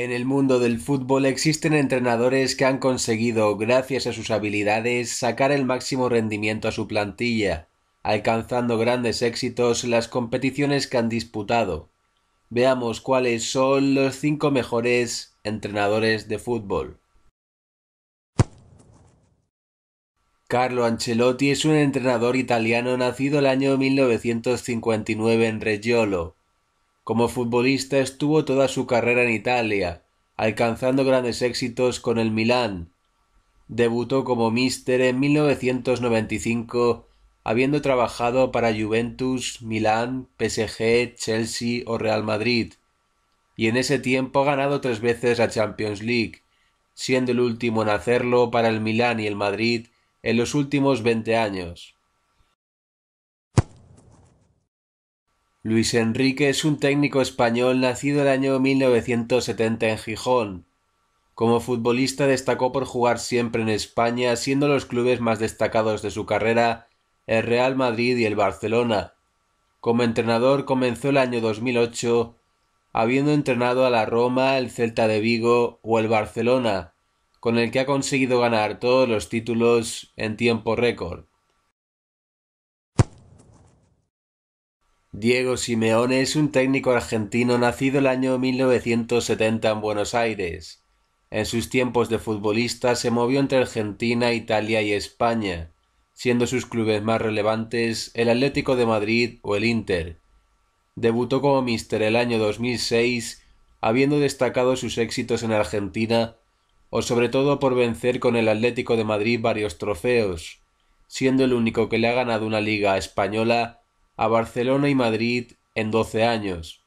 En el mundo del fútbol existen entrenadores que han conseguido, gracias a sus habilidades, sacar el máximo rendimiento a su plantilla, alcanzando grandes éxitos en las competiciones que han disputado. Veamos cuáles son los cinco mejores entrenadores de fútbol. Carlo Ancelotti es un entrenador italiano nacido el año 1959 en Reggiolo, como futbolista estuvo toda su carrera en Italia, alcanzando grandes éxitos con el Milán. Debutó como míster en 1995, habiendo trabajado para Juventus, Milán, PSG, Chelsea o Real Madrid, y en ese tiempo ha ganado tres veces la Champions League, siendo el último en hacerlo para el Milán y el Madrid en los últimos veinte años. Luis Enrique es un técnico español nacido el año 1970 en Gijón. Como futbolista destacó por jugar siempre en España, siendo los clubes más destacados de su carrera el Real Madrid y el Barcelona. Como entrenador comenzó el año 2008 habiendo entrenado a la Roma, el Celta de Vigo o el Barcelona, con el que ha conseguido ganar todos los títulos en tiempo récord. Diego Simeone es un técnico argentino nacido el año 1970 en Buenos Aires. En sus tiempos de futbolista se movió entre Argentina, Italia y España, siendo sus clubes más relevantes el Atlético de Madrid o el Inter. Debutó como míster el año 2006, habiendo destacado sus éxitos en Argentina o sobre todo por vencer con el Atlético de Madrid varios trofeos, siendo el único que le ha ganado una liga española a Barcelona y Madrid en 12 años.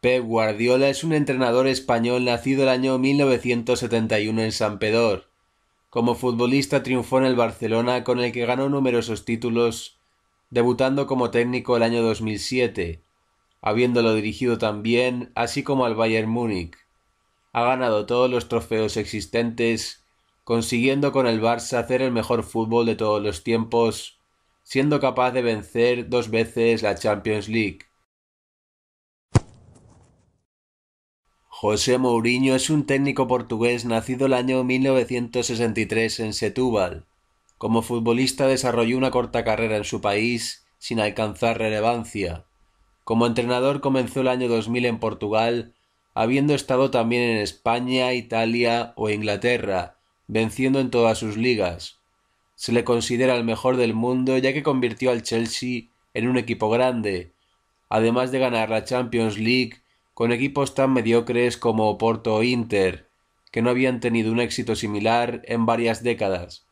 Pep Guardiola es un entrenador español nacido el año 1971 en San Pedor. Como futbolista triunfó en el Barcelona con el que ganó numerosos títulos, debutando como técnico el año 2007, habiéndolo dirigido también, así como al Bayern Múnich. Ha ganado todos los trofeos existentes consiguiendo con el Barça hacer el mejor fútbol de todos los tiempos, siendo capaz de vencer dos veces la Champions League. José Mourinho es un técnico portugués nacido el año 1963 en Setúbal. Como futbolista desarrolló una corta carrera en su país sin alcanzar relevancia. Como entrenador comenzó el año 2000 en Portugal, habiendo estado también en España, Italia o Inglaterra, venciendo en todas sus ligas. Se le considera el mejor del mundo ya que convirtió al Chelsea en un equipo grande, además de ganar la Champions League con equipos tan mediocres como Porto o Inter, que no habían tenido un éxito similar en varias décadas.